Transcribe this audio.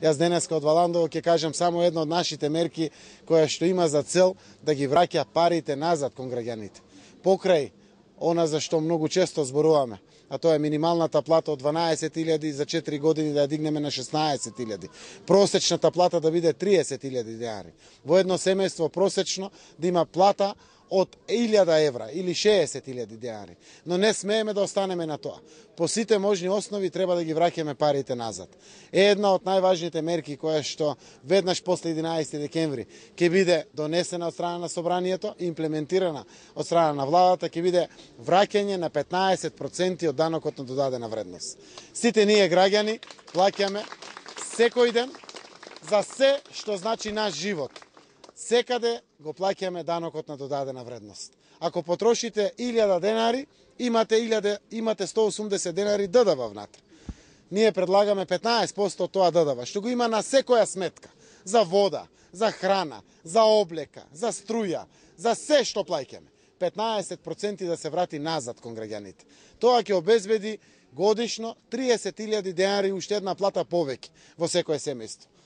Јас денеска од Валандово ќе кажам само една од нашите мерки која што има за цел да ги враќа парите назад кон граѓаните. Покрај она за што многу често зборуваме, а тоа е минималната плата од 12.000 за 4 години да ја дигнеме на 16.000. Просечната плата да биде 30.000 денари. Во едно семејство просечно да има плата од 1000 евра или 60.000 деари, но не смееме да останеме на тоа. По сите можни основи треба да ги враќаме парите назад. Е една од најважните мерки која што веднаш после 11 декември ќе биде донесена од страна на собранието и имплементирана од страна на владата ќе биде враќање на 15% од данокот на додадена вредност. Сите ние граѓани плаќаме секој ден за се што значи наш живот секаде го плаќаме данокот на додадена вредност. Ако потрошите 1000 денари, имате 1000, имате 180 денари ДДВ внатре. Ние предлагаме 15% од тоа ДДВ, што го има на секоја сметка. За вода, за храна, за облека, за струја, за се што плаќаме. 15% да се врати назад кон граѓаните. Тоа ќе обезбеди годишно 30.000 денари уште една плата повеќе во секое семејство.